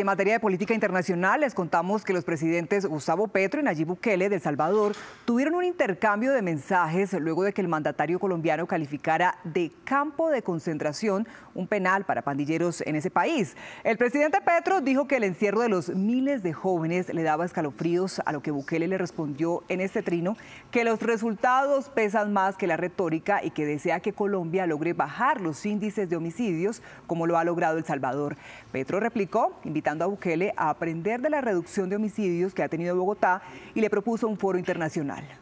en materia de política internacional, les contamos que los presidentes Gustavo Petro y Nayib Bukele de Salvador tuvieron un intercambio de mensajes luego de que el mandatario colombiano calificara de campo de concentración un penal para pandilleros en ese país. El presidente Petro dijo que el encierro de los miles de jóvenes le daba escalofríos, a lo que Bukele le respondió en este trino que los resultados pesan más que la retórica y que desea que Colombia logre bajar los índices de homicidios como lo ha logrado El Salvador. Petro replicó, invitando a Bukele a aprender de la reducción de homicidios que ha tenido Bogotá y le propuso un foro internacional.